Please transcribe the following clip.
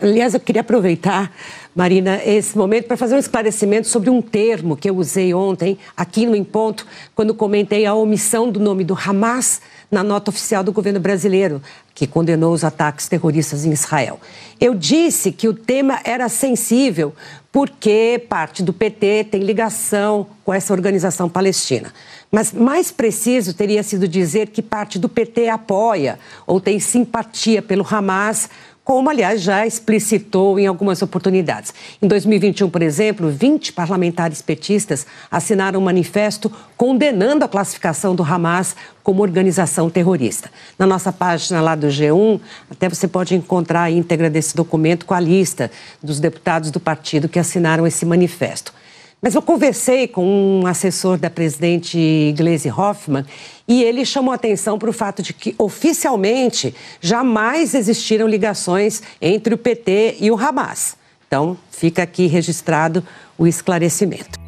Aliás, eu queria aproveitar, Marina, esse momento para fazer um esclarecimento sobre um termo que eu usei ontem aqui no Em Ponto, quando comentei a omissão do nome do Hamas na nota oficial do governo brasileiro, que condenou os ataques terroristas em Israel. Eu disse que o tema era sensível porque parte do PT tem ligação com essa organização palestina. Mas mais preciso teria sido dizer que parte do PT apoia ou tem simpatia pelo Hamas como, aliás, já explicitou em algumas oportunidades. Em 2021, por exemplo, 20 parlamentares petistas assinaram um manifesto condenando a classificação do Hamas como organização terrorista. Na nossa página lá do G1, até você pode encontrar a íntegra desse documento com a lista dos deputados do partido que assinaram esse manifesto. Mas eu conversei com um assessor da presidente Gleisi Hoffmann e ele chamou atenção para o fato de que, oficialmente, jamais existiram ligações entre o PT e o Hamas. Então, fica aqui registrado o esclarecimento.